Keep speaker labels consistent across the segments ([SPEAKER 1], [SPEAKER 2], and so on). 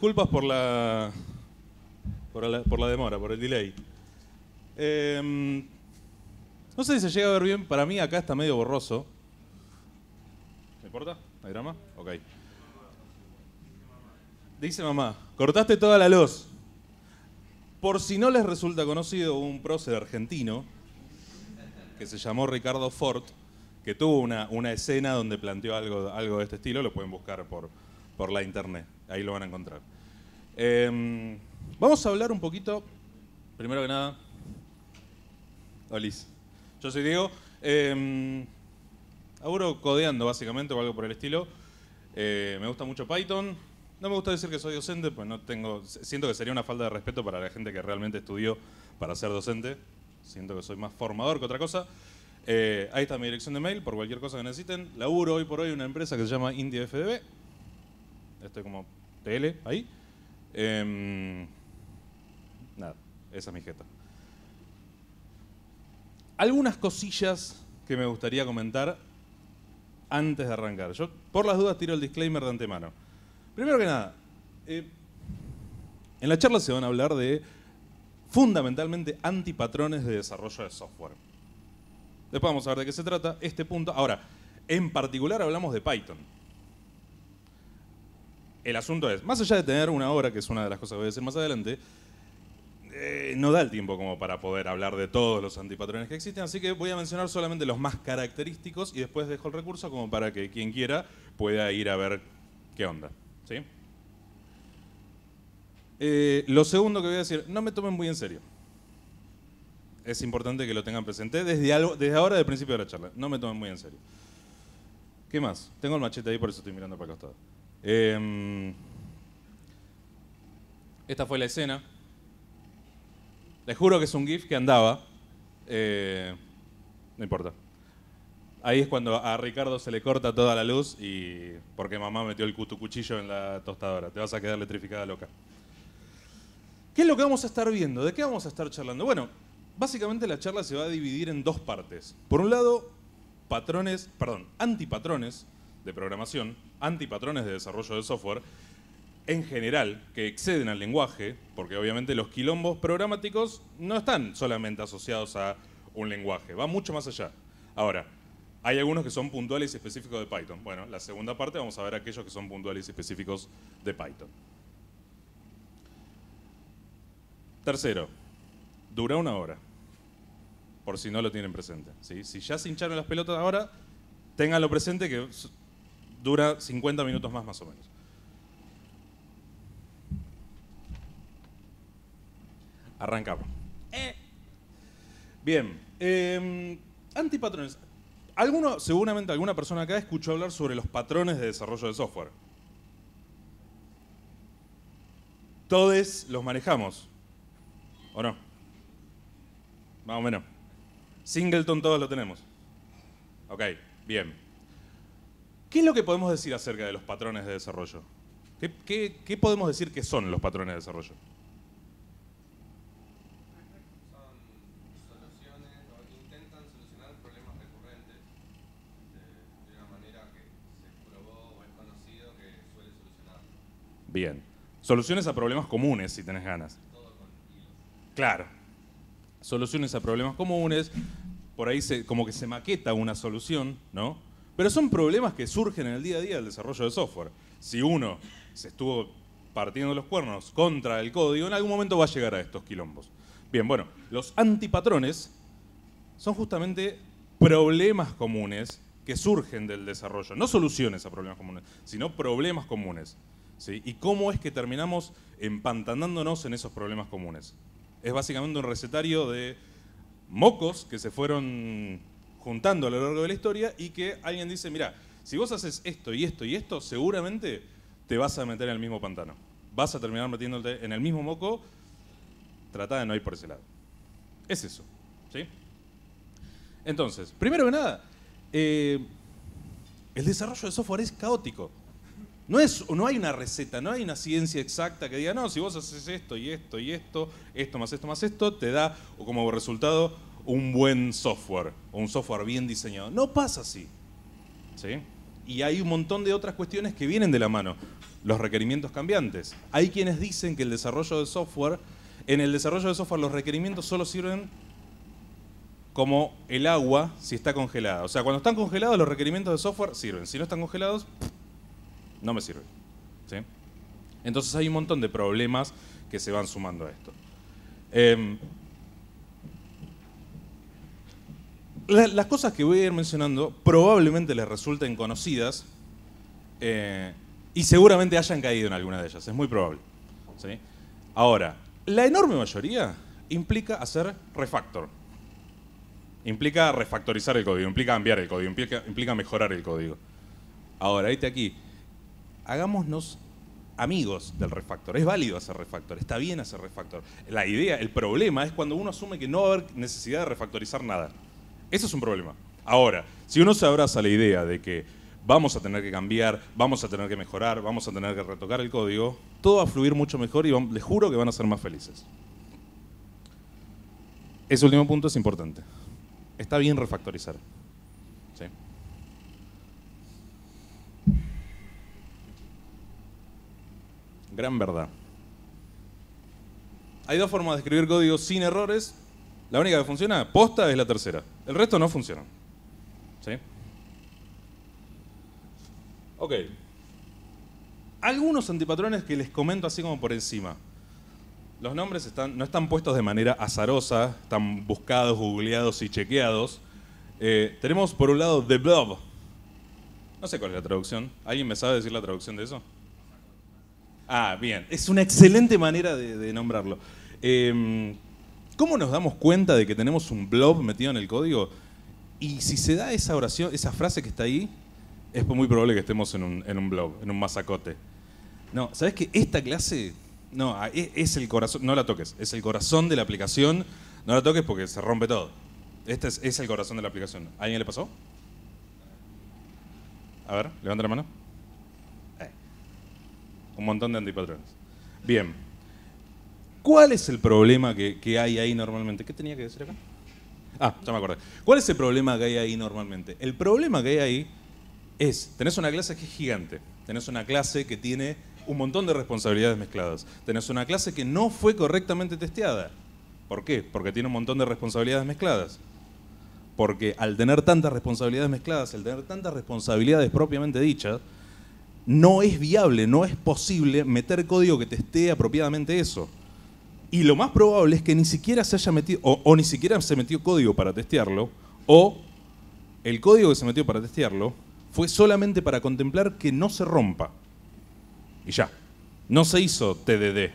[SPEAKER 1] disculpas por la, por la, demora, por el delay. Em, no sé si se llega a ver bien, para mí acá está medio borroso. ¿Me importa? ¿Hay drama? Ok. Dice mamá, cortaste toda la luz. Por si no les resulta conocido, un prócer argentino que se llamó Ricardo Ford, que tuvo una, una escena donde planteó algo, algo de este estilo, lo pueden buscar por, por la internet ahí lo van a encontrar. Em, vamos a hablar un poquito, primero que nada, Olis, yo soy Diego, eh, codeando básicamente o algo por el estilo, eh, me gusta mucho Python, no me gusta decir que soy docente, pues no tengo, siento que sería una falta de respeto para la gente que realmente estudió para ser docente, siento que soy más formador que otra cosa. Eh, ahí está mi dirección de mail por cualquier cosa que necesiten. Laburo hoy por hoy una empresa que se llama IndieFDB. Estoy como ahí. Em, nada, esa es mi jeta. Algunas cosillas que me gustaría comentar antes de arrancar. Yo, por las dudas, tiro el disclaimer de antemano. Primero que nada, eh, en la charla se van a hablar de fundamentalmente antipatrones de desarrollo de software. Después vamos a ver de qué se trata este punto. Ahora, en particular hablamos de Python el asunto es, más allá de tener una hora, que es una de las cosas que voy a decir más adelante, eh, no da el tiempo como para poder hablar de todos los antipatrones que existen, así que voy a mencionar solamente los más característicos y después dejo el recurso como para que quien quiera pueda ir a ver qué onda. ¿sí? Eh, lo segundo que voy a decir, no me tomen muy en serio. Es importante que lo tengan presente desde, algo, desde ahora, principio de la charla. No me tomen muy en serio. ¿Qué más? Tengo el machete ahí, por eso estoy mirando para el costado. Em, esta fue la escena. Les juro que es un GIF que andaba. Eh, no importa. Ahí es cuando a Ricardo se le corta toda la luz y porque mamá metió el cuchillo en la tostadora. Te vas a quedar electrificada loca. ¿Qué es lo que vamos a estar viendo? ¿De qué vamos a estar charlando? Bueno, básicamente la charla se va a dividir en dos partes. Por un lado, patrones, perdón, antipatrones de programación antipatrones de desarrollo de software en general que exceden al lenguaje, porque obviamente los quilombos programáticos no están solamente asociados a un lenguaje, va mucho más allá. Ahora, hay algunos que son puntuales y específicos de Python. Bueno, la segunda parte vamos a ver aquellos que son puntuales y específicos de Python. Tercero, dura una hora, por si no lo tienen presente. Si ya se hincharon las pelotas ahora, tenganlo presente que dura 50 minutos más más o menos. Arrancamos. Eh. Bien, em, antipatrones. Alguno, seguramente alguna persona acá escuchó hablar sobre los patrones de desarrollo de software. Todos los manejamos, ¿o no? Más o menos. Singleton todos lo tenemos. Ok, bien. ¿Qué es lo que podemos decir acerca de los patrones de desarrollo? ¿Qué, podemos decir que son los patrones de desarrollo? Son soluciones o intentan solucionar problemas recurrentes de, manera que se probó o es conocido que suele solucionar. Bien. Soluciones a problemas comunes, si tenés ganas. Claro. Soluciones a problemas comunes. Por ahí se, como que se maqueta una solución, ¿no? Pero son problemas que surgen en el día a día del desarrollo de software. Si uno se estuvo partiendo los cuernos contra el código, en algún momento va a llegar a estos quilombos. Bien, bueno, los antipatrones son justamente problemas comunes que surgen del desarrollo, no soluciones a problemas comunes, sino problemas comunes. ¿Y cómo es que terminamos empantanándonos en esos problemas comunes? Es básicamente un recetario de mocos que se fueron juntando a lo largo de la historia y que alguien dice, mira, si vos haces esto y esto y esto, seguramente te vas a meter en el mismo pantano. Vas a terminar metiéndote en el mismo moco, trata de no ir por ese lado. Es eso, ¿sí? Entonces, primero que nada, eh, el desarrollo de software es caótico. No, es, no hay una receta, no hay una ciencia exacta que diga, no, si vos haces esto y esto y esto, esto más esto más esto, te da como resultado un buen software un software bien diseñado. No pasa así. Y hay un montón de otras cuestiones que vienen de la mano. Los requerimientos cambiantes. Hay quienes dicen que el desarrollo de software, en el desarrollo de software los requerimientos solo sirven como el agua si está congelada. O sea, cuando están congelados los requerimientos de software sirven. Si no están congelados, no me sirven. Entonces hay un montón de problemas que se van sumando a esto. Em, las cosas que voy a ir mencionando probablemente les resulten conocidas eh, y seguramente hayan caído en alguna de ellas, es muy probable. Ahora, la enorme mayoría implica hacer refactor. Implica refactorizar el código, implica cambiar el código, implica, mejorar el código. Ahora, viste aquí, hagámonos amigos del refactor. Es válido hacer refactor, está bien hacer refactor. La idea, el problema es cuando uno asume que no va a haber necesidad de refactorizar nada. Eso es un problema. Ahora, si uno se abraza la idea de que vamos a tener que cambiar, vamos a tener que mejorar, vamos a tener que retocar el código, todo va a fluir mucho mejor y les juro que van a ser más felices. Ese último punto es importante. Está bien refactorizar. ¿Sí? Gran verdad. Hay dos formas de escribir código sin errores. La única que funciona, posta, es la tercera. El resto no funciona. ¿Sí? Ok. Algunos antipatrones que les comento así como por encima. Los nombres están, no están puestos de manera azarosa, están buscados, googleados y chequeados. Eh, tenemos por un lado The Blob. No sé cuál es la traducción. ¿Alguien me sabe decir la traducción de eso? Ah, bien. Es una excelente manera de, nombrarlo. Em, ¿Cómo nos damos cuenta de que tenemos un blob metido en el código? Y si se da esa oración, esa frase que está ahí, es muy probable que estemos en un, blob, en un masacote. No, ¿sabes que Esta clase, no, e, es, el corazón, no la toques, es el corazón de la aplicación, no la toques porque se rompe todo. Este es, el corazón de la aplicación. ¿A alguien le pasó? A ver, levanta la mano. Eh. Un montón de antipatrones. Bien. ¿Cuál es el problema que, hay ahí normalmente? ¿Qué tenía que decir acá? Ah, ya me acordé. ¿Cuál es el problema que hay ahí normalmente? El problema que hay ahí es, tenés una clase que es gigante, tenés una clase que tiene un montón de responsabilidades mezcladas, tenés una clase que no fue correctamente testeada. ¿Por qué? Porque tiene un montón de responsabilidades mezcladas. Porque al tener tantas responsabilidades mezcladas, al tener tantas responsabilidades propiamente dichas, no es viable, no es posible meter código que testee apropiadamente eso. Y lo más probable es que ni siquiera se haya metido, o, ni siquiera se metió código para testearlo, o el código que se metió para testearlo fue solamente para contemplar que no se rompa. Y ya, no se hizo TDD,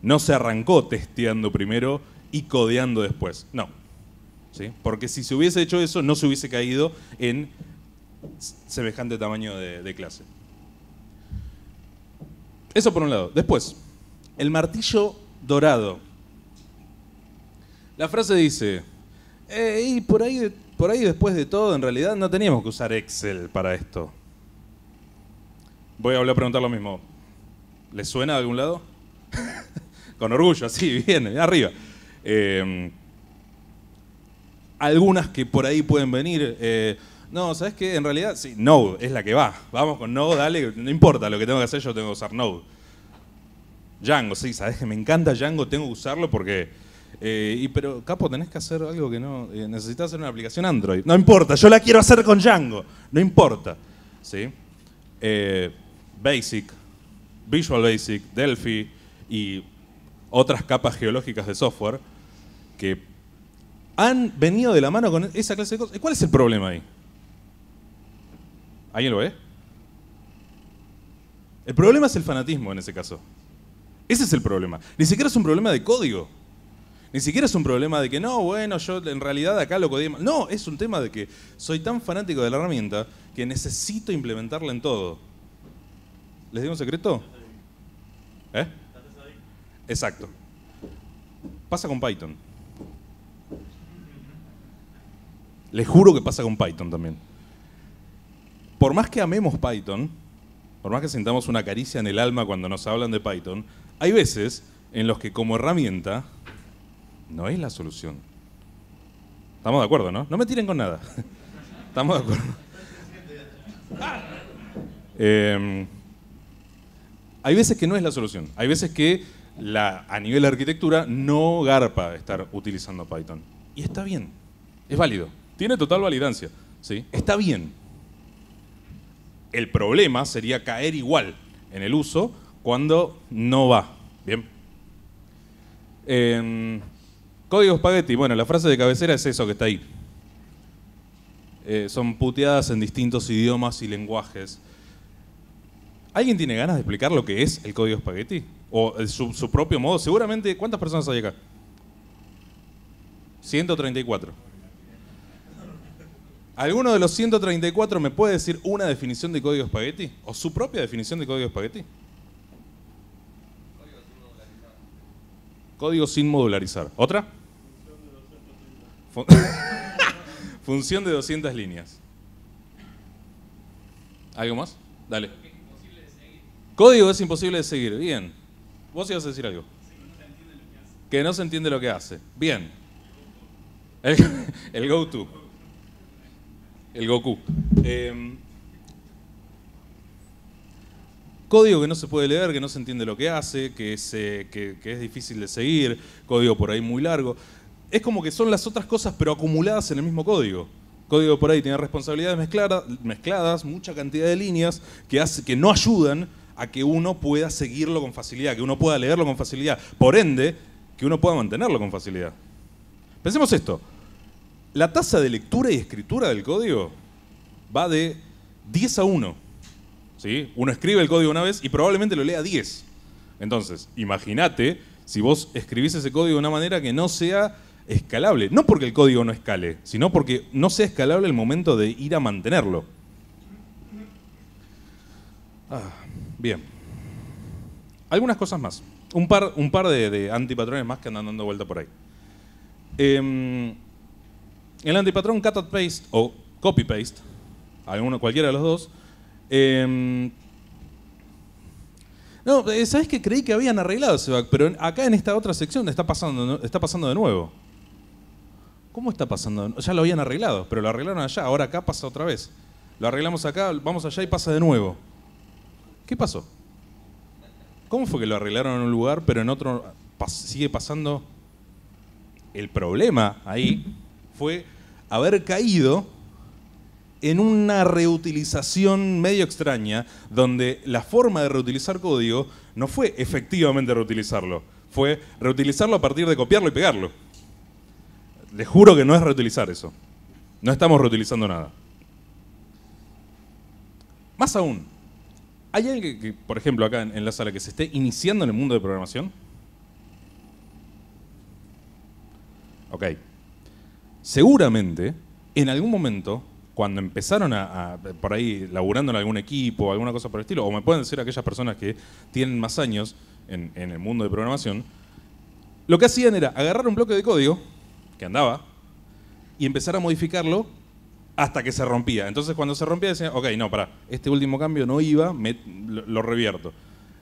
[SPEAKER 1] no se arrancó testeando primero y codeando después, no. ¿Sí? Porque si se hubiese hecho eso, no se hubiese caído en semejante tamaño de clase. Eso por un lado. Después, el martillo dorado. La frase dice, eh, y por ahí, por ahí después de todo, en realidad no teníamos que usar Excel para esto. Voy a volver a preguntar lo mismo. ¿Les suena de algún lado? Con orgullo, sí, viene, arriba. Em, algunas que por ahí pueden venir. Eh, no, ¿sabes qué? En realidad, sí, Node es la que va. Vamos con Node, dale, no importa lo que tengo que hacer, yo tengo que usar Node. Django, sí, sabes que me encanta Django, tengo que usarlo porque. Eh, y, pero, Capo, tenés que hacer algo que no. Eh, necesitas hacer una aplicación Android. No importa, yo la quiero hacer con Django. No importa. ¿Sí? Eh, Basic, Visual Basic, Delphi y otras capas geológicas de software que han venido de la mano con esa clase de cosas. ¿Cuál es el problema ahí? ¿Alguien lo ve? El problema es el fanatismo en ese caso. Ese es el problema. Ni siquiera es un problema de código. Ni siquiera es un problema de que no, bueno, yo en realidad acá lo codié No, es un tema de que soy tan fanático de la herramienta que necesito implementarla en todo. ¿Les digo un secreto? ¿Eh? ¿Eh? Exacto. Pasa con Python. Les juro que pasa con Python también. Por más que amemos Python, por más que sintamos una caricia en el alma cuando nos hablan de Python, hay veces en los que como herramienta no es la solución. Estamos de acuerdo, ¿no? No me tiren con nada. Estamos de acuerdo. Em, hay veces que no es la solución. Hay veces que a nivel de arquitectura no garpa estar utilizando Python. Y está bien. Es válido. Tiene total validancia. ¿sí? Está bien. El problema sería caer igual en el uso cuando no va. Bien. Códigos em, código Spaghetti. Bueno, la frase de cabecera es eso que está ahí. Eh, son puteadas en distintos idiomas y lenguajes. ¿Alguien tiene ganas de explicar lo que es el código Spaghetti? O su, propio modo. Seguramente, ¿cuántas personas hay acá? 134. ¿Alguno de los 134 me puede decir una definición de código Spaghetti? ¿O su propia definición de código Spaghetti? Código sin modularizar. ¿Otra? Función de 200 líneas. ¿Algo más? Dale. Código es imposible de seguir. Bien. Vos ibas a decir algo. Que no se entiende lo que hace. Bien. El, el go-to. El Goku. Eh, Código que no se puede leer, que no se entiende lo que hace, que es, eh, es difícil de seguir, código por ahí muy largo. Es como que son las otras cosas, pero acumuladas en el mismo código código por ahí tiene responsabilidades mezcladas, mezcladas mucha cantidad de líneas que, hace, que no ayudan a que uno pueda seguirlo con facilidad, que uno pueda leerlo con facilidad, por ende, que uno pueda mantenerlo con facilidad. Pensemos esto, la tasa de lectura y escritura del código va de 10 a 1. Uno escribe el código una vez y probablemente lo lea 10. Entonces, imagínate si vos escribís ese código de una manera que no sea escalable. No porque el código no escale, sino porque no sea escalable el momento de ir a mantenerlo. Ah, bien. Algunas cosas más. Un par, un par de, antipatrones más que andan dando vuelta por ahí. Em, el antipatrón cut and paste o copy paste, cualquiera de los dos, Em, no, eh, ¿sabes que Creí que habían arreglado ese bug, pero acá en esta otra sección está pasando, está pasando de nuevo. ¿Cómo está pasando? Ya lo habían arreglado, pero lo arreglaron allá, ahora acá pasa otra vez. Lo arreglamos acá, vamos allá y pasa de nuevo. ¿Qué pasó? ¿Cómo fue que lo arreglaron en un lugar, pero en otro sigue pasando? El problema ahí fue haber caído en una reutilización medio extraña, donde la forma de reutilizar código no fue efectivamente reutilizarlo, fue reutilizarlo a partir de copiarlo y pegarlo. Les juro que no es reutilizar eso. No estamos reutilizando nada. Más aún, ¿hay alguien que, por ejemplo, acá en la sala que se esté iniciando en el mundo de programación? Ok. Seguramente, en algún momento, cuando empezaron a, por ahí laburando en algún equipo, alguna cosa por el estilo, o me pueden decir aquellas personas que tienen más años en, el mundo de programación, lo que hacían era agarrar un bloque de código que andaba y empezar a modificarlo hasta que se rompía. Entonces cuando se rompía decían, ok, no, para, este último cambio no iba, lo, lo, revierto.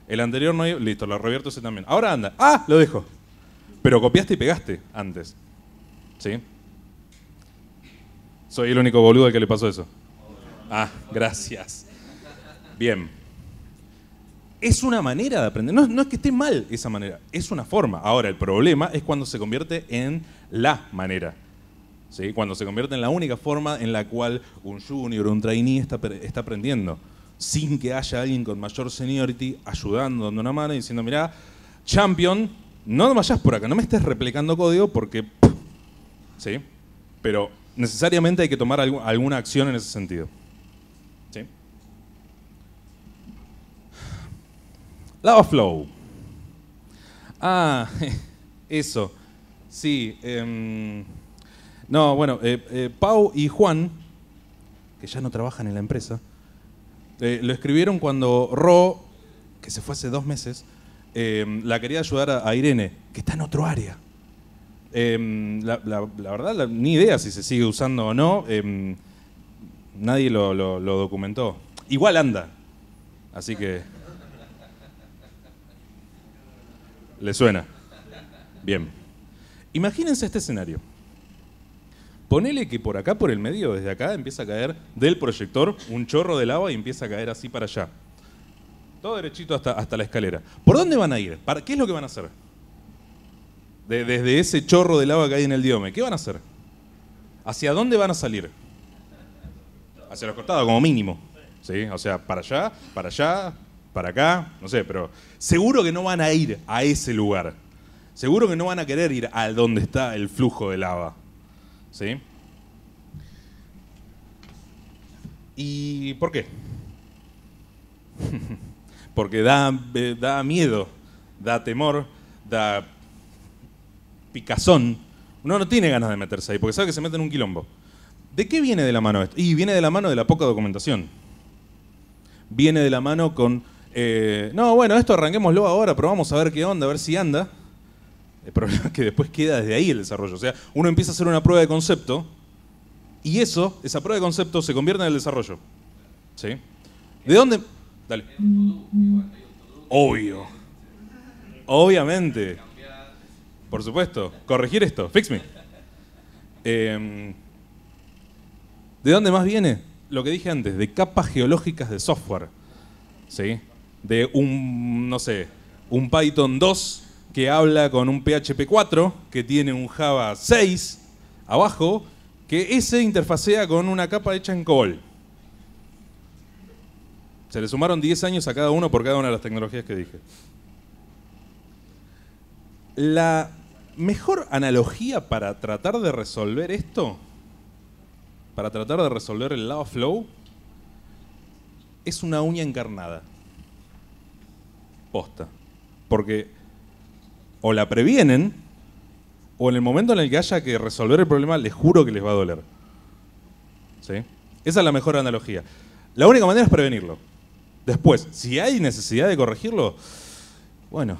[SPEAKER 1] El anterior no iba, listo, lo revierto ese también. Ahora anda, ah, lo dejo. Pero copiaste y pegaste antes. ¿Sí? Soy el único boludo al que le pasó eso. Ah, gracias. Bien. Es una manera de aprender. No, es que esté mal esa manera, es una forma. Ahora, el problema es cuando se convierte en la manera. ¿Sí? Cuando se convierte en la única forma en la cual un junior o un trainee está, está aprendiendo. Sin que haya alguien con mayor seniority ayudando, dando una mano y diciendo, mira champion, no vayas por acá, no me estés replicando código porque... ¿Sí? Pero necesariamente hay que tomar alguna acción en ese sentido. ¿Sí? Lava Flow. Ah, eso. Sí. Em, no, bueno, eh, eh, Pau y Juan, que ya no trabajan en la empresa, eh, lo escribieron cuando Ro, que se fue hace dos meses, em, la quería ayudar a Irene, que está en otro área. Em, la, verdad, ni idea si se sigue usando o no. Em, nadie lo, documentó. Igual anda. Así que... ¿Le suena? Bien. Imagínense este escenario. Ponele que por acá, por el medio, desde acá, empieza a caer del proyector un chorro de agua y empieza a caer así para allá. Todo derechito hasta, hasta la escalera. ¿Por dónde van a ir? ¿Para, ¿Qué es lo que van a hacer? desde ese chorro de lava que hay en el diome, ¿qué van a hacer? ¿Hacia dónde van a salir? Hacia los costados, como mínimo. ¿Sí? O sea, para allá, para allá, para acá, no sé, pero seguro que no van a ir a ese lugar. Seguro que no van a querer ir a donde está el flujo de lava. ¿Sí? ¿Y por qué? Porque da, eh, da miedo, da temor, da picazón, uno no tiene ganas de meterse ahí, porque sabe que se mete en un quilombo. ¿De qué viene de la mano esto? Y viene de la mano de la poca documentación. Viene de la mano con, eh, no, bueno, esto arranquémoslo ahora, probamos a ver qué onda, a ver si anda. El problema es que después queda desde ahí el desarrollo. O sea, uno empieza a hacer una prueba de concepto y eso, esa prueba de concepto, se convierte en el desarrollo. ¿Sí? ¿De dónde? Dale. Obvio. Obviamente. Por supuesto. Corregir esto. Fix me. Em, ¿De dónde más viene? Lo que dije antes, de capas geológicas de software. ¿Sí? De un, no sé, un Python 2 que habla con un PHP 4 que tiene un Java 6 abajo, que ese interfacea con una capa hecha en COBOL. Se le sumaron 10 años a cada uno por cada una de las tecnologías que dije. La mejor analogía para tratar de resolver esto, para tratar de resolver el lava flow, es una uña encarnada. Posta. Porque o la previenen, o en el momento en el que haya que resolver el problema, les juro que les va a doler. ¿Sí? Esa es la mejor analogía. La única manera es prevenirlo. Después, si hay necesidad de corregirlo, bueno,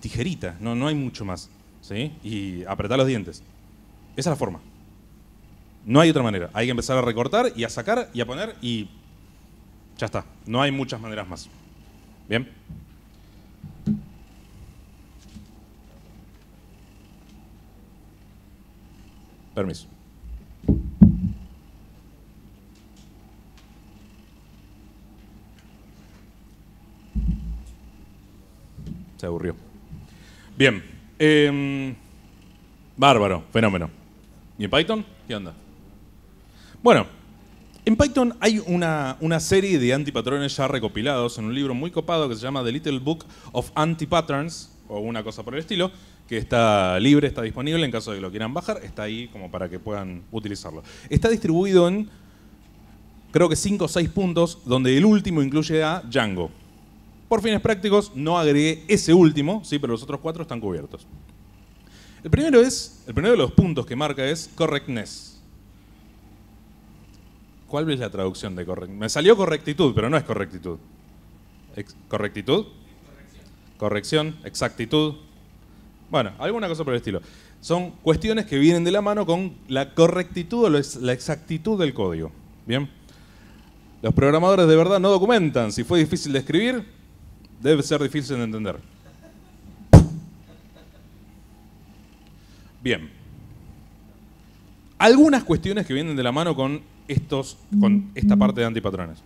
[SPEAKER 1] tijerita, no, no hay mucho más. ¿sí? Y apretar los dientes. Esa es la forma. No hay otra manera. Hay que empezar a recortar y a sacar y a poner y ya está. No hay muchas maneras más. ¿Bien? Permiso. Se aburrió. Bien. Em, bárbaro, fenómeno. ¿Y en Python? ¿Qué onda? Bueno, en Python hay una, serie de antipatrones ya recopilados en un libro muy copado que se llama The Little Book of Anti-Patterns, o una cosa por el estilo, que está libre, está disponible en caso de que lo quieran bajar, está ahí como para que puedan utilizarlo. Está distribuido en creo que 5 o 6 puntos, donde el último incluye a Django. Por fines prácticos no agregué ese último, sí, pero los otros cuatro están cubiertos. El primero es, el primero de los puntos que marca es correctness. ¿Cuál es la traducción de correctness? Me salió correctitud, pero no es correctitud. ¿Correctitud? Corrección, exactitud. Bueno, alguna cosa por el estilo. Son cuestiones que vienen de la mano con la correctitud o la exactitud del código. Bien. Los programadores de verdad no documentan si fue difícil de escribir, debe ser difícil de entender. Bien. Algunas cuestiones que vienen de la mano con, estos, con esta parte de antipatrones.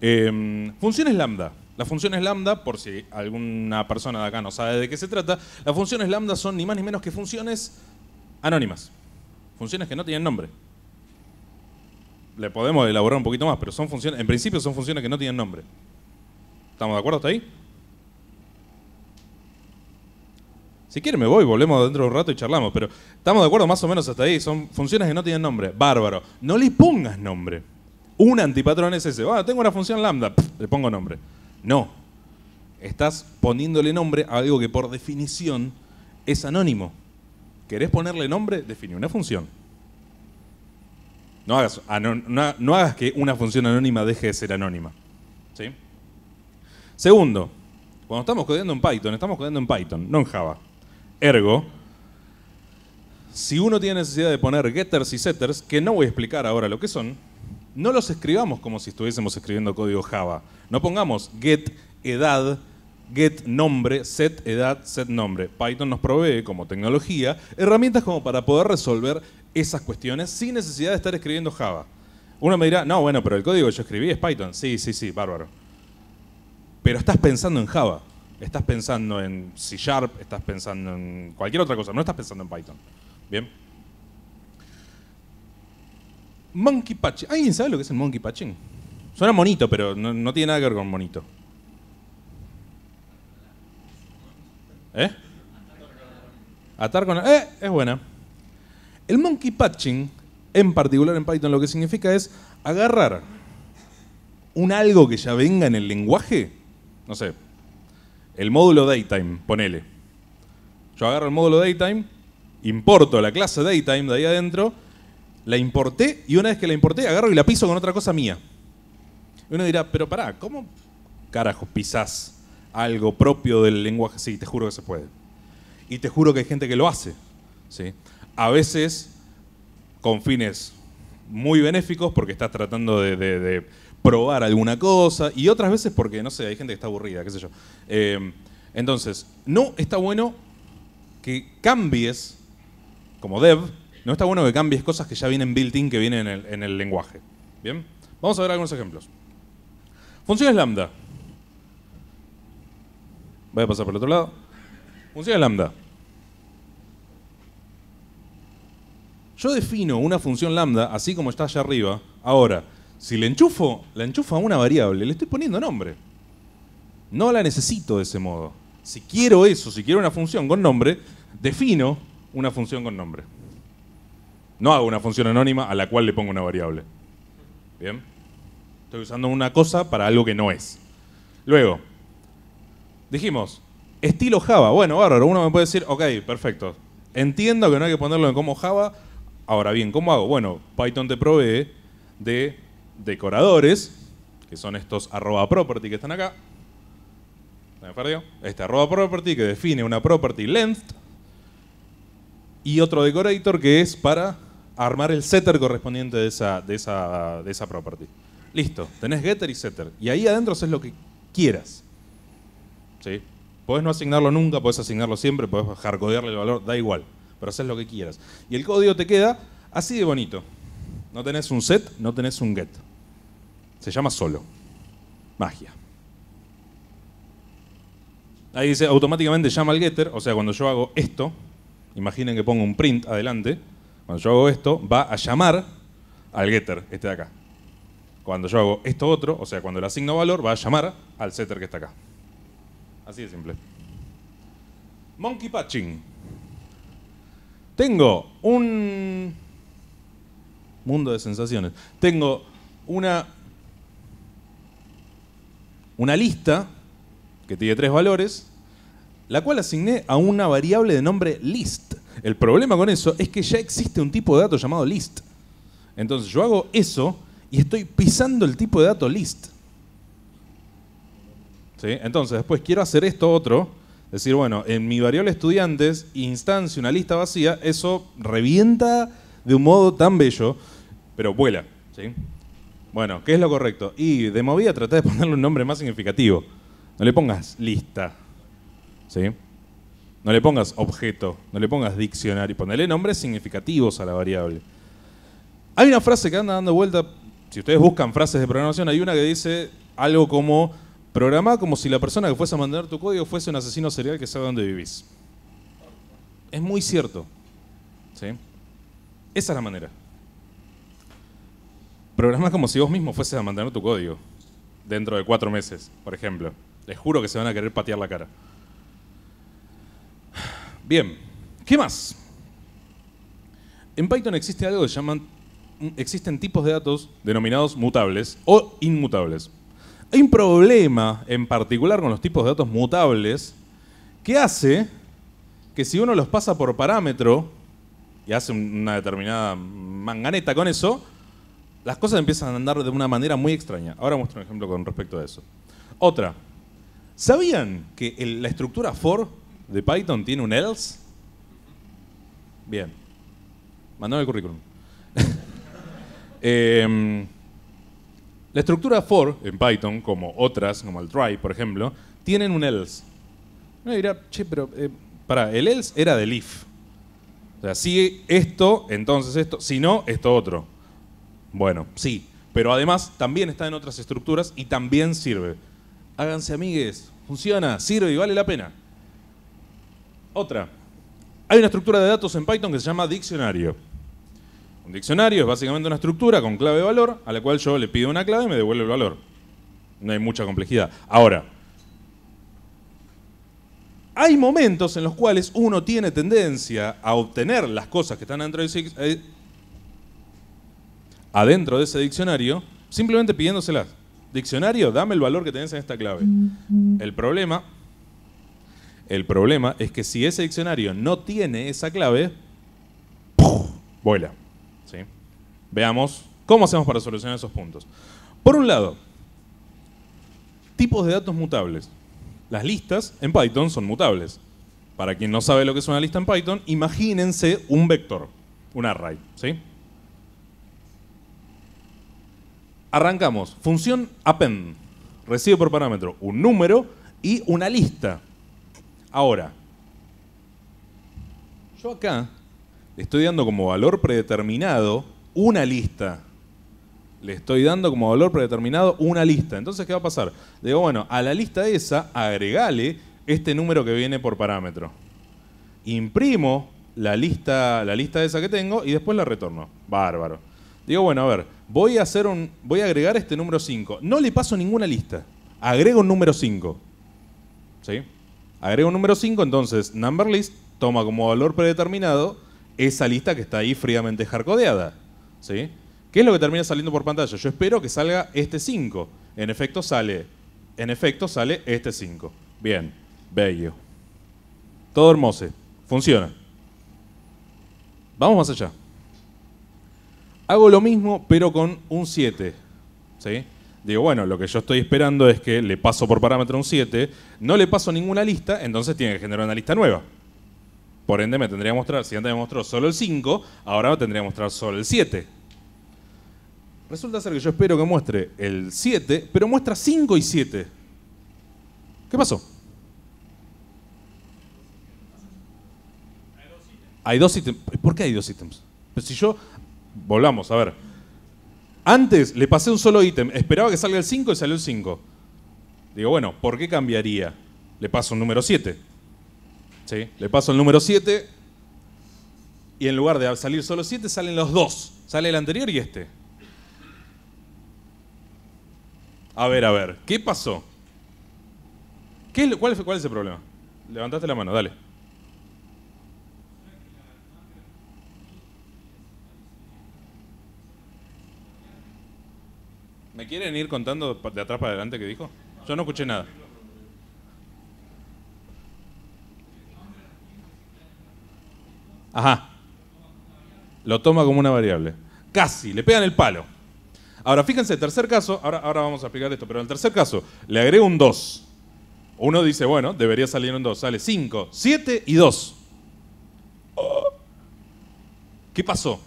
[SPEAKER 1] Em, funciones lambda. Las funciones lambda, por si alguna persona de acá no sabe de qué se trata, las funciones lambda son ni más ni menos que funciones anónimas. Funciones que no tienen nombre. Le podemos elaborar un poquito más, pero son funciones, en principio son funciones que no tienen nombre. ¿Estamos de acuerdo hasta ahí? Si quieren me voy, volvemos dentro de un rato y charlamos, pero estamos de acuerdo más o menos hasta ahí. Son funciones que no tienen nombre. Bárbaro. No le pongas nombre. Un antipatrón es ese. Ah, tengo una función lambda. le pongo nombre. No. Estás poniéndole nombre a algo que por definición es anónimo. ¿Querés ponerle nombre? Define una función. No hagas, no hagas que una función anónima deje de ser anónima. ¿Sí? Segundo, cuando estamos codiendo en Python, estamos codiendo en Python, no en Java. Ergo, si uno tiene necesidad de poner getters y setters, que no voy a explicar ahora lo que son, no los escribamos como si estuviésemos escribiendo código Java. No pongamos get edad, get nombre, set edad, set nombre. Python nos provee como tecnología herramientas como para poder resolver esas cuestiones sin necesidad de estar escribiendo Java. Uno me dirá, no, bueno, pero el código que yo escribí es Python. Sí, sí, sí, bárbaro pero estás pensando en Java, estás pensando en C Sharp, estás pensando en cualquier otra cosa, no estás pensando en Python. Bien. Monkey Patching. ¿Alguien sabe lo que es el Monkey Patching? Suena bonito, pero no, no tiene nada que ver con monito. ¿Eh? Atar con... ¡Eh! Es buena. El monkey patching, en particular en Python, lo que significa es agarrar un algo que ya venga en el lenguaje no sé, el módulo Daytime, ponele. Yo agarro el módulo Daytime, importo la clase Daytime de ahí adentro, la importé y una vez que la importé agarro y la piso con otra cosa mía. uno dirá, pero pará, ¿cómo carajo pisás algo propio del lenguaje? Sí, te juro que se puede. Y te juro que hay gente que lo hace. ¿sí? A veces con fines muy benéficos porque estás tratando de probar alguna cosa y otras veces porque, no sé, hay gente que está aburrida, qué sé yo. Em, entonces, no está bueno que cambies, como dev, no está bueno que cambies cosas que ya vienen built-in, que vienen en el, en el, lenguaje. ¿Bien? Vamos a ver algunos ejemplos. Funciones lambda. Voy a pasar por el otro lado. Funciones lambda. Yo defino una función lambda, así como está allá arriba, ahora. Si le enchufo, la enchufo a una variable, le estoy poniendo nombre. No la necesito de ese modo. Si quiero eso, si quiero una función con nombre, defino una función con nombre. No hago una función anónima a la cual le pongo una variable. ¿Bien? Estoy usando una cosa para algo que no es. Luego, dijimos, estilo Java. Bueno, bárbaro, uno me puede decir, ok, perfecto. Entiendo que no hay que ponerlo en como Java. Ahora bien, ¿cómo hago? Bueno, Python te provee de decoradores, que son estos arroba property que están acá. ¿Me perdió? Este arroba property que define una property length y otro decorator que es para armar el setter correspondiente de esa, de esa, de esa property. Listo, tenés getter y setter. Y ahí adentro haces lo que quieras. ¿Sí? Podés no asignarlo nunca, podés asignarlo siempre, podés hardcodearle el valor, da igual. Pero haces lo que quieras. Y el código te queda así de bonito. No tenés un set, no tenés un get. Se llama solo. Magia. Ahí dice, automáticamente llama al getter, o sea, cuando yo hago esto, imaginen que pongo un print adelante, cuando yo hago esto, va a llamar al getter, este de acá. Cuando yo hago esto otro, o sea, cuando le asigno valor, va a llamar al setter que está acá. Así de simple. Monkey patching. Tengo un mundo de sensaciones. Tengo una una lista que tiene tres valores, la cual asigné a una variable de nombre list. El problema con eso es que ya existe un tipo de dato llamado list. Entonces yo hago eso y estoy pisando el tipo de dato list. Entonces después quiero hacer esto otro, decir, bueno, en mi variable estudiantes instancio una lista vacía, eso revienta de un modo tan bello, pero vuela. ¿sí? Bueno, ¿qué es lo correcto? Y de movida traté de ponerle un nombre más significativo. No le pongas lista. ¿Sí? No le pongas objeto, no le pongas diccionario, ponele nombres significativos a la variable. Hay una frase que anda dando vuelta, si ustedes buscan frases de programación, hay una que dice algo como programa como si la persona que fuese a mandar tu código fuese un asesino serial que sabe dónde vivís. Es muy cierto. ¿Sí? Esa es la manera. Programas como si vos mismo fueses a mantener tu código dentro de cuatro meses, por ejemplo. Les juro que se van a querer patear la cara. Bien, ¿qué más? En Python existe algo que llaman, existen tipos de datos denominados mutables o inmutables. Hay un problema en particular con los tipos de datos mutables que hace que si uno los pasa por parámetro y hace una determinada manganeta con eso, las cosas empiezan a andar de una manera muy extraña. Ahora muestro un ejemplo con respecto a eso. Otra. ¿Sabían que la estructura for de Python tiene un else? Bien. Mandame el currículum. Em, la estructura for en Python, como otras, como el try, por ejemplo, tienen un else. No dirá, che, pero eh, para el else era del if. O sea, si esto, entonces esto, si no, esto otro. Bueno, sí, pero además también está en otras estructuras y también sirve. Háganse amigues, funciona, sirve y vale la pena. Otra. Hay una estructura de datos en Python que se llama diccionario. Un diccionario es básicamente una estructura con clave de valor a la cual yo le pido una clave y me devuelve el valor. No hay mucha complejidad. Ahora, hay momentos en los cuales uno tiene tendencia a obtener las cosas que están dentro de eh, adentro de ese diccionario simplemente pidiéndoselas. Diccionario, dame el valor que tenés en esta clave. El problema, el problema es que si ese diccionario no tiene esa clave, vuela. Veamos cómo hacemos para solucionar esos puntos. Por un lado, tipos de datos mutables. Las listas en Python son mutables. Para quien no sabe lo que es una lista en Python, imagínense un vector, un array, ¿sí? Arrancamos. Función append. Recibe por parámetro un número y una lista. Ahora, yo acá le estoy dando como valor predeterminado una lista. Le estoy dando como valor predeterminado una lista. Entonces, ¿qué va a pasar? digo, bueno, a la lista esa agregale este número que viene por parámetro. Imprimo la lista, la lista esa que tengo y después la retorno. Bárbaro. Digo, bueno, a ver, voy a, hacer un, voy a agregar este número 5. No le paso ninguna lista. Agrego un número 5. ¿Sí? Agrego un número 5, entonces number list toma como valor predeterminado esa lista que está ahí fríamente jarcodeada. ¿Sí? ¿Qué es lo que termina saliendo por pantalla? Yo espero que salga este 5. En efecto sale, en efecto sale este 5. Bien, bello. Todo hermoso. Funciona. Vamos más allá. Hago lo mismo, pero con un 7. ¿Sí? Digo, bueno, lo que yo estoy esperando es que le paso por parámetro un 7, no le paso ninguna lista, entonces tiene que generar una lista nueva. Por ende, me tendría que mostrar, si antes me mostró solo el 5, ahora me tendría que mostrar solo el 7. Resulta ser que yo espero que muestre el 7, pero muestra 5 y 7. ¿Qué pasó? Hay dos ítems. ¿Por qué hay dos ítems? Pues si yo volvamos, a ver. Antes le pasé un solo ítem, esperaba que salga el 5 y salió el 5. Digo, bueno, ¿por qué cambiaría? Le paso un número 7. ¿Sí? Le paso el número 7 y en lugar de salir solo 7 salen los dos. Sale el anterior y este. A ver, a ver, ¿qué pasó? ¿Qué, cuál, ¿Cuál es el problema? Levantaste la mano, dale. ¿Me quieren ir contando de atrás para adelante qué dijo? Yo no escuché nada. Ajá. Lo toma como una variable. Casi, le pegan el palo. Ahora, fíjense, tercer caso, ahora, ahora vamos a explicar esto, pero en el tercer caso, le agrego un 2. Uno dice, bueno, debería salir un 2, sale 5, 7 y 2. ¿Qué pasó?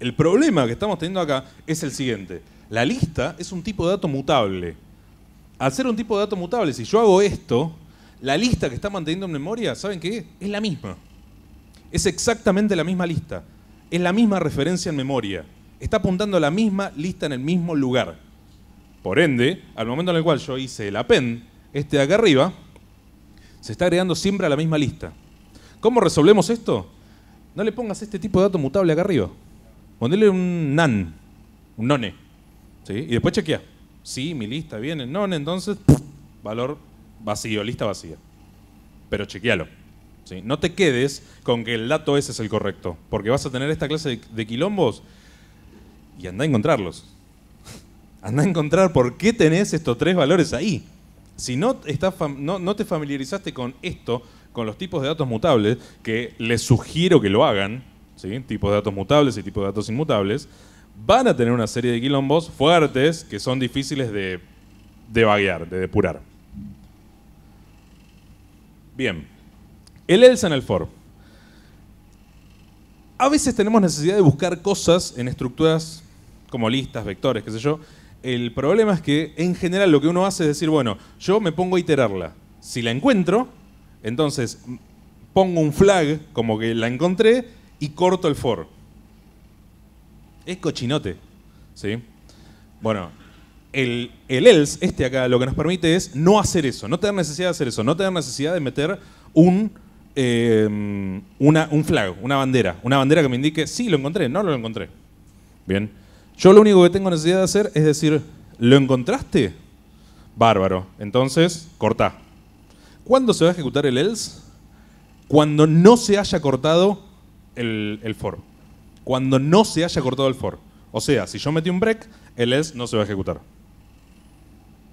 [SPEAKER 1] El problema que estamos teniendo acá es el siguiente. La lista es un tipo de dato mutable. Al ser un tipo de dato mutable, si yo hago esto, la lista que está manteniendo en memoria, ¿saben qué? Es la misma. Es exactamente la misma lista. Es la misma referencia en memoria. Está apuntando a la misma lista en el mismo lugar. Por ende, al momento en el cual yo hice el append, este de acá arriba, se está agregando siempre a la misma lista. ¿Cómo resolvemos esto? No le pongas este tipo de dato mutable acá arriba. Ponle un nan, un none. Y después chequea. Sí, mi lista viene. No, entonces, valor vacío, lista vacía. Pero chequealo. ¿sí? No te quedes con que el dato ese es el correcto, porque vas a tener esta clase de, quilombos y anda a encontrarlos. anda a encontrar por qué tenés estos tres valores ahí. Si no, no, te familiarizaste con esto, con los tipos de datos mutables, que les sugiero que lo hagan, ¿sí? tipos de datos mutables y tipos de datos inmutables, van a tener una serie de quilombos fuertes que son difíciles de, de vaguear, de depurar. Bien, el Elsa en el for. A veces tenemos necesidad de buscar cosas en estructuras como listas, vectores, qué sé yo. El problema es que en general lo que uno hace es decir, bueno, yo me pongo a iterarla. Si la encuentro, entonces pongo un flag como que la encontré y corto el for es cochinote. ¿Sí? Bueno, el, el else, este acá, lo que nos permite es no hacer eso, no tener necesidad de hacer eso, no tener necesidad de meter un, em, una, un flag, una bandera, una bandera que me indique, sí, lo encontré, no lo encontré. Bien. Yo lo único que tengo necesidad de hacer es decir, ¿lo encontraste? Bárbaro. Entonces, cortá. ¿Cuándo se va a ejecutar el else? Cuando no se haya cortado el, el for cuando no se haya cortado el for. O sea, si yo metí un break, el else no se va a ejecutar.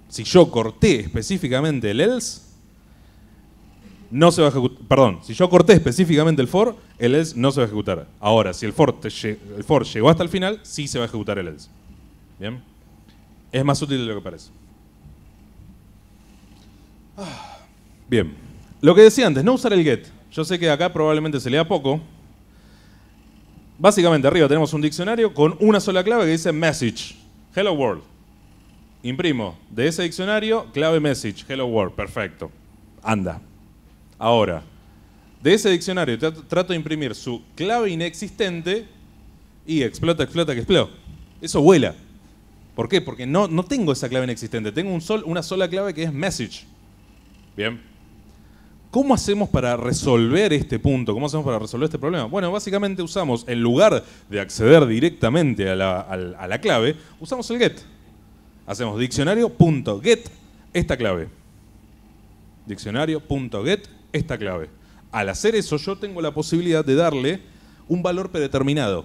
[SPEAKER 1] Si yo corté específicamente el else, no se va a ejecutar. Perdón, si yo corté específicamente el for, el else no se va a ejecutar. Ahora, si el for, el llegó hasta el final, sí se va a ejecutar el else. ¿Bien? Es más útil de lo que parece. Ah. Bien. Lo que decía antes, no usar el get. Yo sé que acá probablemente se lea poco, Básicamente arriba tenemos un diccionario con una sola clave que dice message, hello world. Imprimo de ese diccionario clave message, hello world, perfecto. Anda. Ahora, de ese diccionario trato, de imprimir su clave inexistente y explota, explota, que explota. Eso vuela. ¿Por qué? Porque no, no tengo esa clave inexistente, tengo un sol, una sola clave que es message. Bien. ¿Cómo hacemos para resolver este punto? ¿Cómo hacemos para resolver este problema? Bueno, básicamente usamos, en lugar de acceder directamente a la, clave, usamos el get. Hacemos diccionario.get esta clave. Diccionario.get esta clave. Al hacer eso, yo tengo la posibilidad de darle un valor predeterminado.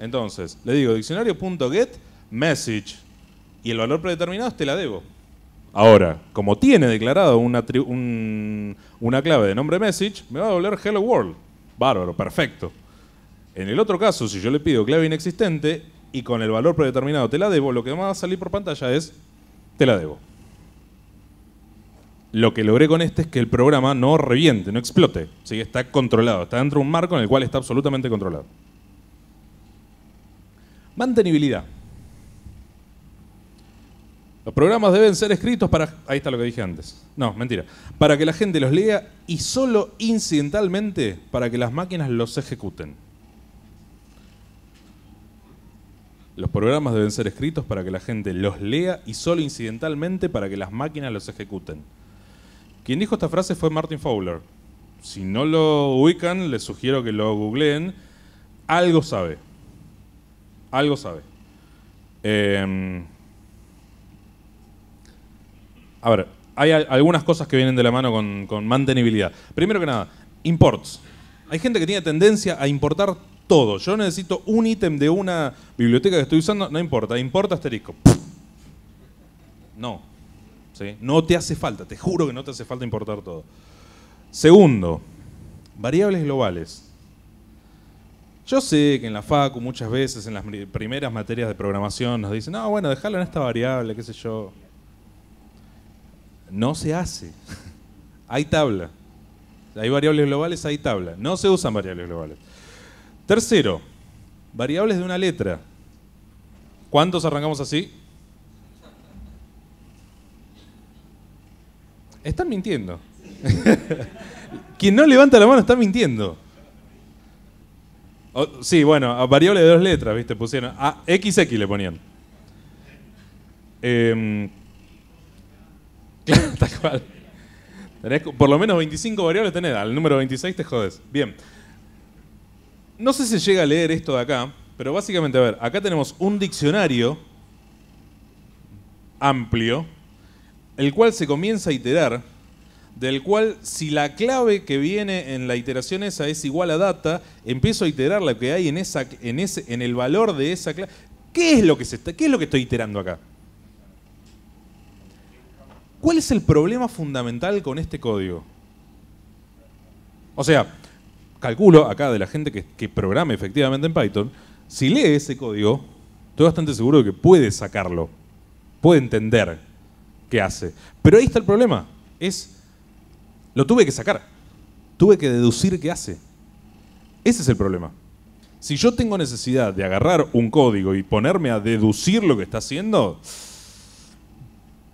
[SPEAKER 1] Entonces, le digo diccionario.get message y el valor predeterminado te la debo. Ahora, como tiene declarado una, clave de nombre message, me va a doler Hello World. Bárbaro, perfecto. En el otro caso, si yo le pido clave inexistente y con el valor predeterminado te la debo, lo que me va a salir por pantalla es te la debo. Lo que logré con este es que el programa no reviente, no explote. Está controlado, está dentro de un marco en el cual está absolutamente controlado. Mantenibilidad. Los programas deben ser escritos para... Ahí está lo que dije antes. No, mentira. Para que la gente los lea y solo incidentalmente para que las máquinas los ejecuten. Los programas deben ser escritos para que la gente los lea y solo incidentalmente para que las máquinas los ejecuten. Quien dijo esta frase fue Martin Fowler. Si no lo ubican, les sugiero que lo googleen. Algo sabe. Algo sabe. Eh, a ver, hay algunas cosas que vienen de la mano con, mantenibilidad. Primero que nada, imports. Hay gente que tiene tendencia a importar todo. Yo necesito un ítem de una biblioteca que estoy usando, no importa, importa asterisco. No. No te hace falta, te juro que no te hace falta importar todo. Segundo, variables globales. Yo sé que en la FACU muchas veces, en las primeras materias de programación, nos dicen, no, bueno, déjalo en esta variable, qué sé yo. No se hace. hay tabla. Hay variables globales, hay tabla. No se usan variables globales. Tercero, variables de una letra. ¿Cuántos arrancamos así? Están mintiendo. Quien no levanta la mano está mintiendo. sí, bueno, a de dos letras, ¿viste? Pusieron. A XX le ponían. Eh, tal cual. por lo menos 25 variables tenés, al número 26 te jodes. Bien. No sé si llega a leer esto de acá, pero básicamente, a ver, acá tenemos un diccionario amplio, el cual se comienza a iterar, del cual si la clave que viene en la iteración esa es igual a data, empiezo a iterar lo que hay en, esa, en, ese, en el valor de esa clave. ¿Qué es lo que se está, qué es lo que estoy iterando acá? ¿Cuál es el problema fundamental con este código? O sea, calculo acá de la gente que, programa efectivamente en Python, si lee ese código, estoy bastante seguro de que puede sacarlo, puede entender qué hace. Pero ahí está el problema, es, lo tuve que sacar, tuve que deducir qué hace. Ese es el problema. Si yo tengo necesidad de agarrar un código y ponerme a deducir lo que está haciendo,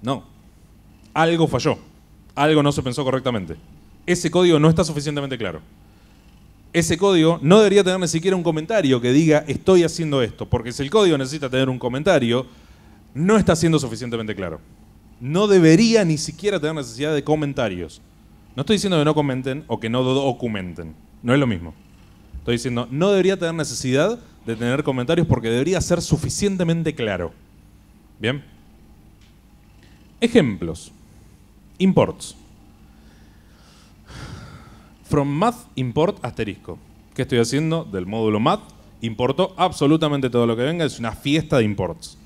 [SPEAKER 1] no, algo falló, algo no se pensó correctamente. Ese código no está suficientemente claro. Ese código no debería tener ni siquiera un comentario que diga estoy haciendo esto, porque si el código necesita tener un comentario, no está siendo suficientemente claro. No debería ni siquiera tener necesidad de comentarios. No estoy diciendo que no comenten o que no documenten, no es lo mismo. Estoy diciendo, no debería tener necesidad de tener comentarios porque debería ser suficientemente claro. Bien. Ejemplos. Imports. From math import asterisco. ¿Qué estoy haciendo? Del módulo math importo absolutamente todo lo que venga. Es una fiesta de imports.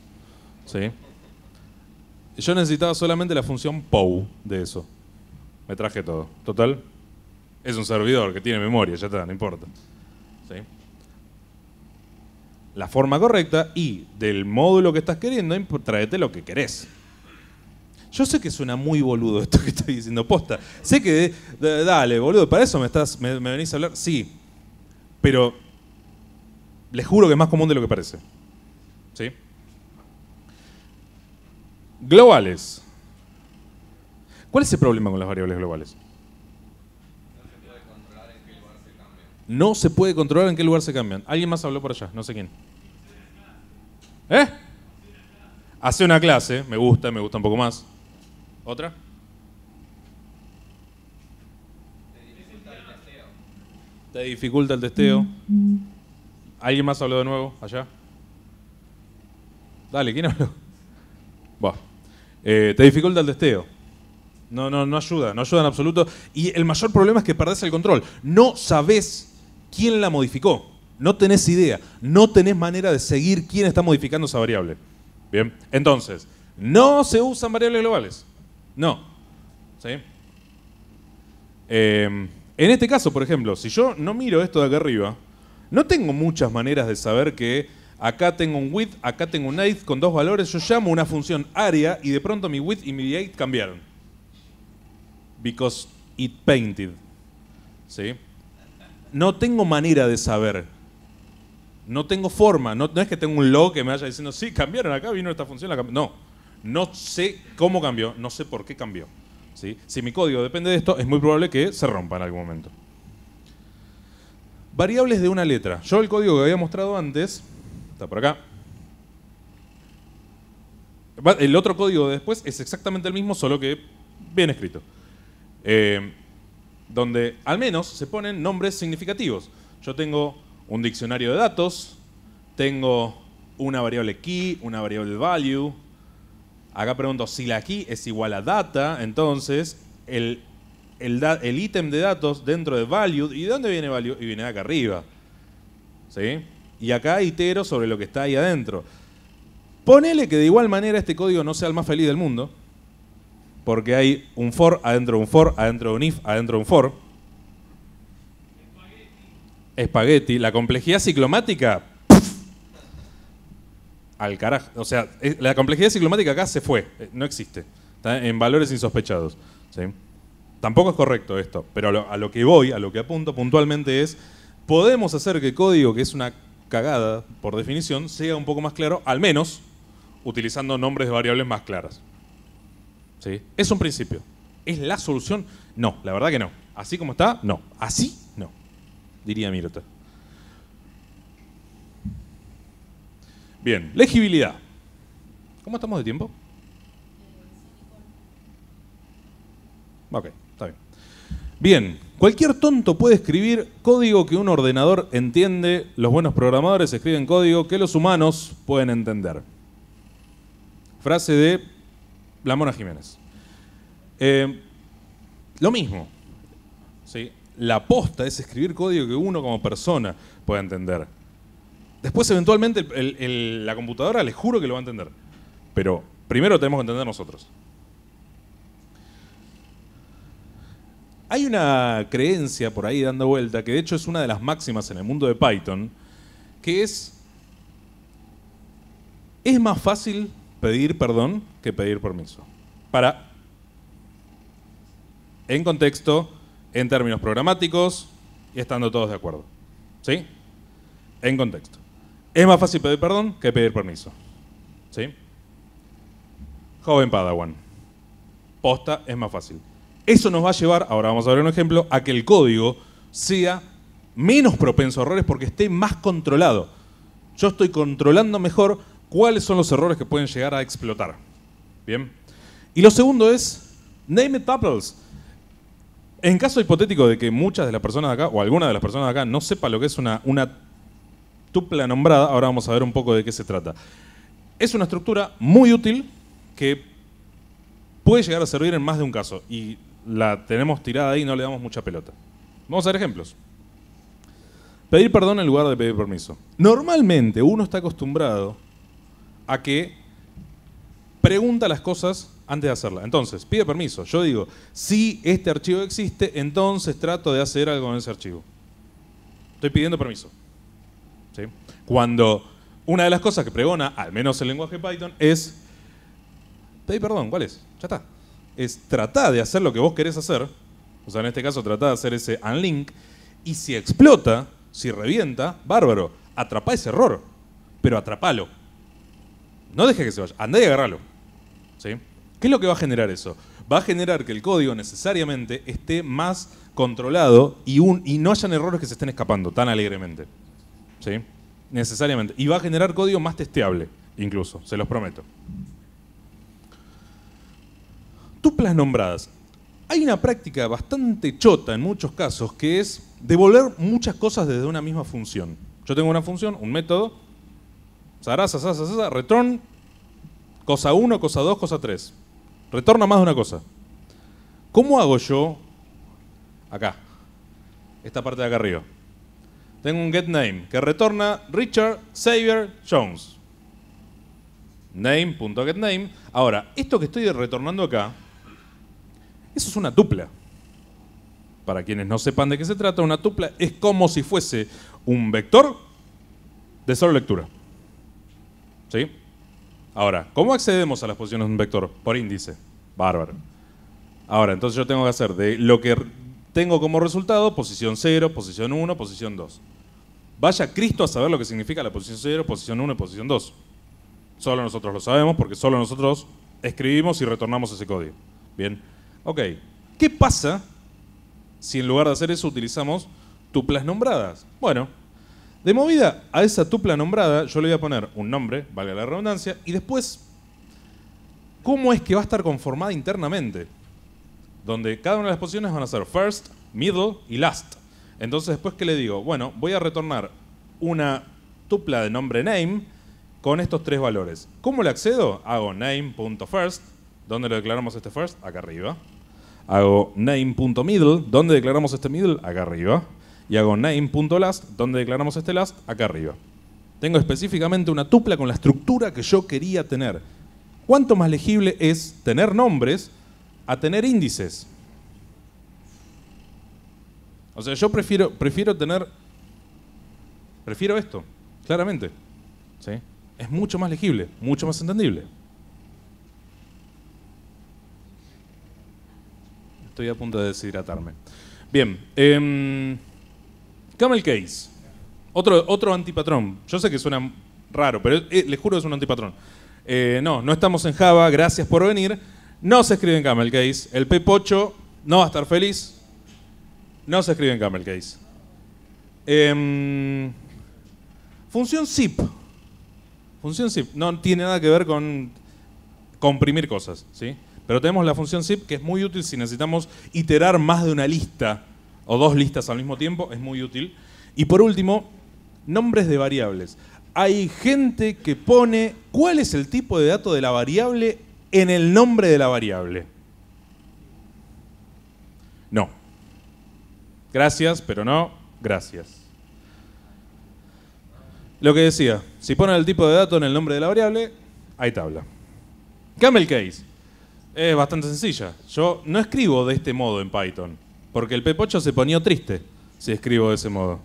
[SPEAKER 1] Yo necesitaba solamente la función POW de eso. Me traje todo. Total. Es un servidor que tiene memoria, ya está, no importa. La forma correcta y del módulo que estás queriendo, tráete lo que querés. Yo sé que suena muy boludo esto que estoy diciendo, posta. Sé que, eh, dale, boludo, para eso me, estás, me, venís a hablar. Sí, pero les juro que es más común de lo que parece. ¿Sí? Globales. ¿Cuál es el problema con las variables globales? No se puede controlar en qué lugar se cambian. Alguien más habló por allá, no sé quién. ¿Eh? Hace una clase, me gusta, me gusta un poco más. ¿Otra? Te dificulta el testeo. ¿Alguien más habló de nuevo allá? Dale, ¿quién habló? Eh, te dificulta el testeo. No, no, no ayuda, no ayuda en absoluto. Y el mayor problema es que perdés el control. No sabés quién la modificó. No tenés idea. No tenés manera de seguir quién está modificando esa variable. Bien, entonces, no se usan variables globales. No. ¿Sí? Em, en este caso, por ejemplo, si yo no miro esto de acá arriba, no tengo muchas maneras de saber que acá tengo un width, acá tengo un height con dos valores, yo llamo una función área y de pronto mi width y mi height cambiaron. Because it painted. ¿Sí? No tengo manera de saber. No tengo forma. No, es que tengo un log que me vaya diciendo, sí, cambiaron acá, vino esta función, la No no sé cómo cambió, no sé por qué cambió. Si mi código depende de esto, es muy probable que se rompa en algún momento. Variables de una letra. Yo el código que había mostrado antes, está por acá. El otro código después es exactamente el mismo, solo que bien escrito. Eh, donde al menos se ponen nombres significativos. Yo tengo un diccionario de datos, tengo una variable key, una variable value, Acá pregunto, si la key es igual a data, entonces el, el, ítem de datos dentro de value, ¿y de dónde viene value? Y viene de acá arriba. ¿Sí? Y acá itero sobre lo que está ahí adentro. Ponele que de igual manera este código no sea el más feliz del mundo, porque hay un for adentro de un for, adentro de un if, adentro de un for. Espagueti. La complejidad ciclomática al carajo. O sea, la complejidad ciclomática acá se fue, eh, no existe. Está en valores insospechados. Tampoco es correcto esto, pero a lo, que voy, a lo que apunto puntualmente es, podemos hacer que el código, que es una cagada, por definición, sea un poco más claro, al menos utilizando nombres de variables más claras. ¿Sí? Es un principio. ¿Es la solución? No, la verdad que no. Así como está, no. Así, no. Diría Mirta. Bien, legibilidad. ¿Cómo estamos de tiempo? Ok, está bien. Bien, cualquier tonto puede escribir código que un ordenador entiende, los buenos programadores escriben código que los humanos pueden entender. Frase de La Jiménez. Eh, lo mismo. ¿sí? La aposta es escribir código que uno como persona pueda entender. Después, eventualmente, la computadora les juro que lo va a entender. Pero primero tenemos que entender nosotros. Hay una creencia por ahí dando vuelta, que de hecho es una de las máximas en el mundo de Python, que es, es más fácil pedir perdón que pedir permiso. Para, en contexto, en términos programáticos y estando todos de acuerdo. ¿Sí? En contexto. Es más fácil pedir perdón que pedir permiso. ¿Sí? Joven Padawan. Posta es más fácil. Eso nos va a llevar, ahora vamos a ver un ejemplo, a que el código sea menos propenso a errores porque esté más controlado. Yo estoy controlando mejor cuáles son los errores que pueden llegar a explotar. Bien. Y lo segundo es, name it tuples. En caso hipotético de que muchas de las personas de acá, o alguna de las personas de acá, no sepa lo que es una, una tupla nombrada, ahora vamos a ver un poco de qué se trata. Es una estructura muy útil que puede llegar a servir en más de un caso y la tenemos tirada ahí y no le damos mucha pelota. Vamos a ver ejemplos. Pedir perdón en lugar de pedir permiso. Normalmente uno está acostumbrado a que pregunta las cosas antes de hacerlas. Entonces, pide permiso. Yo digo, si este archivo existe, entonces trato de hacer algo con ese archivo. Estoy pidiendo permiso. Cuando una de las cosas que pregona, al menos el lenguaje Python, es pedí perdón, ¿cuál es? Ya está. Es tratar de hacer lo que vos querés hacer, o sea, en este caso tratar de hacer ese unlink, y si explota, si revienta, bárbaro, Atrapa ese error, pero atrapalo. No deje que se vaya, andá y agarralo. ¿Qué es lo que va a generar eso? Va a generar que el código necesariamente esté más controlado y, y no hayan errores que se estén escapando tan alegremente. ¿sí? Necesariamente. Y va a generar código más testeable, incluso, se los prometo. Tuplas nombradas. Hay una práctica bastante chota en muchos casos que es devolver muchas cosas desde una misma función. Yo tengo una función, un método, zaraza, zaraza, return, cosa 1, cosa 2, cosa 3. Retorna más de una cosa. ¿Cómo hago yo acá? Esta parte de acá arriba. Tengo un get name que retorna Richard Xavier Jones. Name.getName. Ahora, esto que estoy retornando acá, eso es una tupla. Para quienes no sepan de qué se trata, una tupla es como si fuese un vector de solo lectura. ¿Sí? Ahora, ¿cómo accedemos a las posiciones de un vector? Por índice. Bárbaro. Ahora, entonces yo tengo que hacer de lo que tengo como resultado posición 0, posición 1, posición 2. Vaya Cristo a saber lo que significa la posición 0, posición 1 y posición 2. Solo nosotros lo sabemos porque solo nosotros escribimos y retornamos ese código. Bien. Ok. ¿Qué pasa si en lugar de hacer eso utilizamos tuplas nombradas? Bueno, de movida a esa tupla nombrada yo le voy a poner un nombre, valga la redundancia, y después, ¿cómo es que va a estar conformada internamente? donde cada una de las posiciones van a ser first, middle y last. Entonces después que le digo, bueno, voy a retornar una tupla de nombre name con estos tres valores. ¿Cómo le accedo? Hago name.first, ¿dónde lo declaramos este first? Acá arriba. Hago name.middle, ¿dónde declaramos este middle? Acá arriba. Y hago name.last, ¿dónde declaramos este last? Acá arriba. Tengo específicamente una tupla con la estructura que yo quería tener. ¿Cuánto más legible es tener nombres a tener índices. O sea, yo prefiero, prefiero tener, prefiero esto, claramente. ¿sí? Es mucho más legible, mucho más entendible. Estoy a punto de deshidratarme. Bien, CamelCase, em, Camel Case, otro, otro antipatrón. Yo sé que suena raro, pero eh, les juro que es un antipatrón. Eh, no, no estamos en Java, gracias por venir. No se escribe en Camel Case. El P8 no va a estar feliz. No se escribe en Camel Case. Em, función zip. Función zip. No tiene nada que ver con comprimir cosas, ¿sí? Pero tenemos la función zip que es muy útil si necesitamos iterar más de una lista o dos listas al mismo tiempo, es muy útil. Y por último, nombres de variables. Hay gente que pone cuál es el tipo de dato de la variable en el nombre de la variable. No. Gracias, pero no, gracias. Lo que decía, si ponen el tipo de dato en el nombre de la variable, hay tabla. Camel case. Es bastante sencilla. Yo no escribo de este modo en Python, porque el 8 se ponía triste si escribo de ese modo.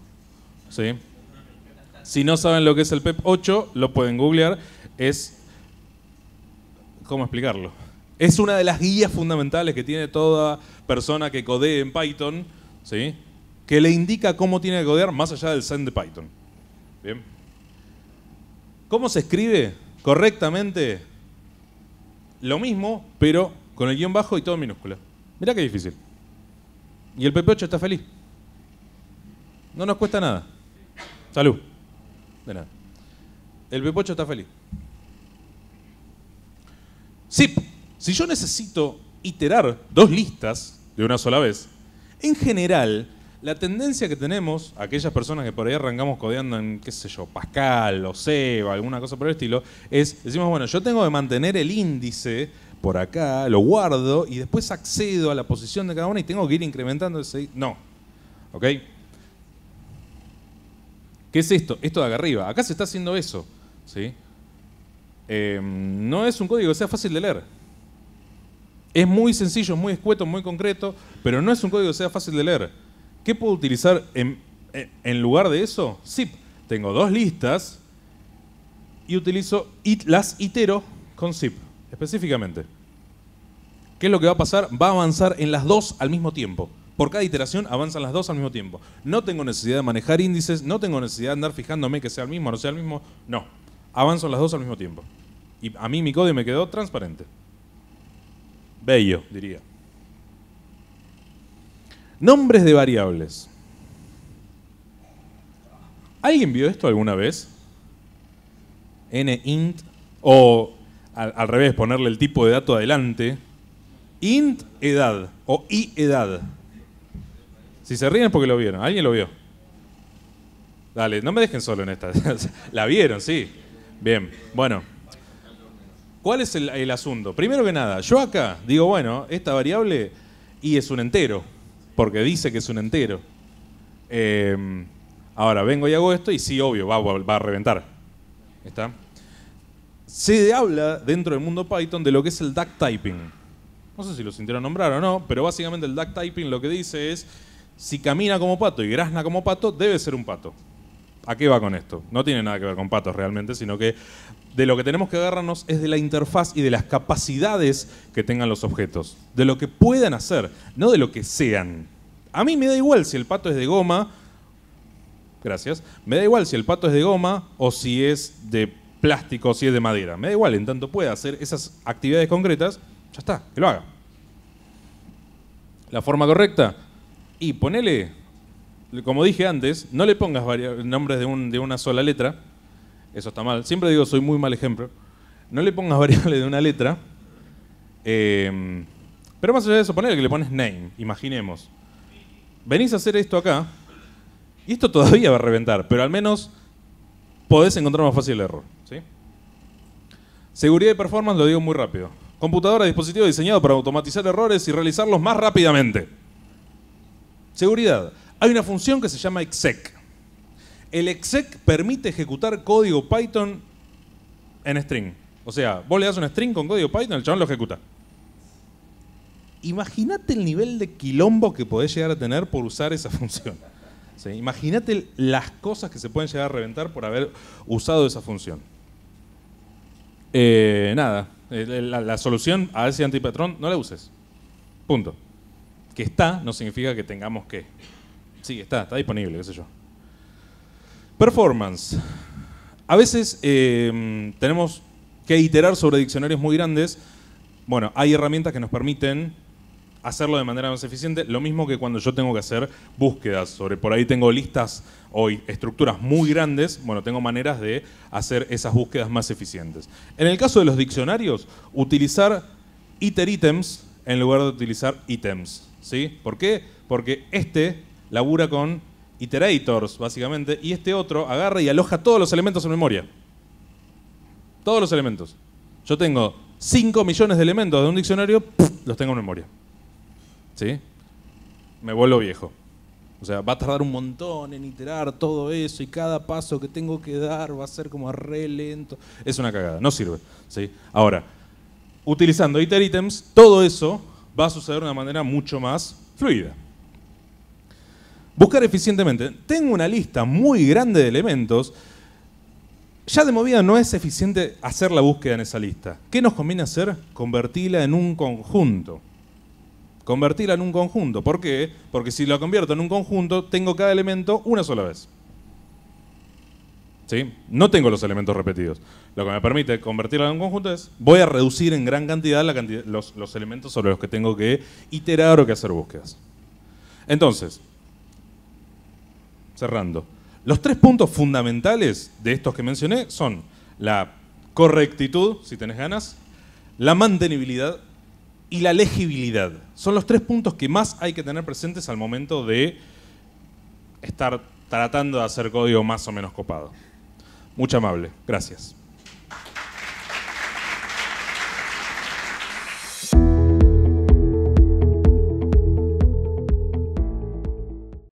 [SPEAKER 1] ¿Sí? Si no saben lo que es el PEP8, lo pueden googlear. Es ¿Cómo explicarlo? Es una de las guías fundamentales que tiene toda persona que codee en Python, ¿sí? que le indica cómo tiene que codear más allá del send de Python. ¿Bien? ¿Cómo se escribe correctamente? Lo mismo, pero con el guión bajo y todo en minúscula. Mirá qué difícil. Y el PP8 está feliz. No nos cuesta nada. Salud. De nada. El PP8 está feliz. Sí, si yo necesito iterar dos listas de una sola vez, en general, la tendencia que tenemos, aquellas personas que por ahí arrancamos codeando en, qué sé yo, Pascal o Seba, alguna cosa por el estilo, es, decimos, bueno, yo tengo que mantener el índice por acá, lo guardo y después accedo a la posición de cada una y tengo que ir incrementando ese... No. ¿Ok? ¿Qué es esto? Esto de acá arriba. Acá se está haciendo eso. ¿Sí? Eh, no es un código que sea fácil de leer. Es muy sencillo, muy escueto, muy concreto, pero no es un código que sea fácil de leer. ¿Qué puedo utilizar en, lugar de eso? Zip. Tengo dos listas y utilizo las itero con zip, específicamente. ¿Qué es lo que va a pasar? Va a avanzar en las dos al mismo tiempo. Por cada iteración avanzan las dos al mismo tiempo. No tengo necesidad de manejar índices, no tengo necesidad de andar fijándome que sea el mismo o no sea el mismo. No avanzo las dos al mismo tiempo. Y a mí mi código me quedó transparente. Bello, diría. Nombres de variables. ¿Alguien vio esto alguna vez? N int o al, revés, ponerle el tipo de dato adelante. Int edad o i edad. Si se ríen es porque lo vieron. ¿Alguien lo vio? Dale, no me dejen solo en esta. La vieron, sí. Bien, bueno. ¿Cuál es el, asunto? Primero que nada, yo acá digo, bueno, esta variable y es un entero, porque dice que es un entero. Em, ahora, vengo y hago esto y sí, obvio, va, va a reventar. ¿Está? Se habla dentro del mundo Python de lo que es el duck typing. No sé si lo sintieron nombrar o no, pero básicamente el duck typing lo que dice es, si camina como pato y grazna como pato, debe ser un pato. ¿A qué va con esto? No tiene nada que ver con patos realmente, sino que de lo que tenemos que agarrarnos es de la interfaz y de las capacidades que tengan los objetos, de lo que puedan hacer, no de lo que sean. A mí me da igual si el pato es de goma, gracias, me da igual si el pato es de goma o si es de plástico o si es de madera, me da igual, en tanto pueda hacer esas actividades concretas, ya está, que lo haga. La forma correcta, y ponele como dije antes, no le pongas nombres de, una sola letra, eso está mal. Siempre digo, soy muy mal ejemplo. No le pongas variables de una letra. Em, pero más allá de eso, ponele que le pones name, imaginemos. Venís a hacer esto acá, y esto todavía va a reventar, pero al menos podés encontrar más fácil el error. Seguridad y performance, lo digo muy rápido. Computadora, dispositivo diseñado para automatizar errores y realizarlos más rápidamente. Seguridad. Hay una función que se llama exec. El exec permite ejecutar código Python en string. O sea, vos le das un string con código Python, el chabón lo ejecuta. Imagínate el nivel de quilombo que podés llegar a tener por usar esa función. Imagínate las cosas que se pueden llegar a reventar por haber usado esa función. Eh, nada, eh, la, la, solución a ese antipatrón no la uses. Punto. Que está no significa que tengamos que. Sí, está, está disponible, qué sé yo. Performance. A veces em, tenemos que iterar sobre diccionarios muy grandes. Bueno, hay herramientas que nos permiten hacerlo de manera más eficiente. Lo mismo que cuando yo tengo que hacer búsquedas sobre, por ahí tengo listas o estructuras muy grandes, bueno, tengo maneras de hacer esas búsquedas más eficientes. En el caso de los diccionarios, utilizar iter items en lugar de utilizar items. ¿sí? ¿Por qué? Porque este labura con iterators, básicamente, y este otro agarra y aloja todos los elementos en memoria. Todos los elementos. Yo tengo 5 millones de elementos de un diccionario, los tengo en memoria. ¿Sí? Me vuelvo viejo. O sea, va a tardar un montón en iterar todo eso y cada paso que tengo que dar va a ser como re lento. Es una cagada, no sirve. ¿sí? Ahora, utilizando iter todo eso va a suceder de una manera mucho más fluida. Buscar eficientemente. Tengo una lista muy grande de elementos. Ya de movida no es eficiente hacer la búsqueda en esa lista. ¿Qué nos conviene hacer? Convertirla en un conjunto. Convertirla en un conjunto. ¿Por qué? Porque si la convierto en un conjunto, tengo cada elemento una sola vez. ¿Sí? No tengo los elementos repetidos. Lo que me permite convertirla en un conjunto es, voy a reducir en gran cantidad, la cantidad los elementos sobre los que tengo que iterar o que hacer búsquedas. Entonces, cerrando. Los tres puntos fundamentales de estos que mencioné son la correctitud, si tenés ganas, la mantenibilidad y la legibilidad. Son los tres puntos que más hay que tener presentes al momento de estar tratando de hacer código más o menos copado. Mucho amable. Gracias.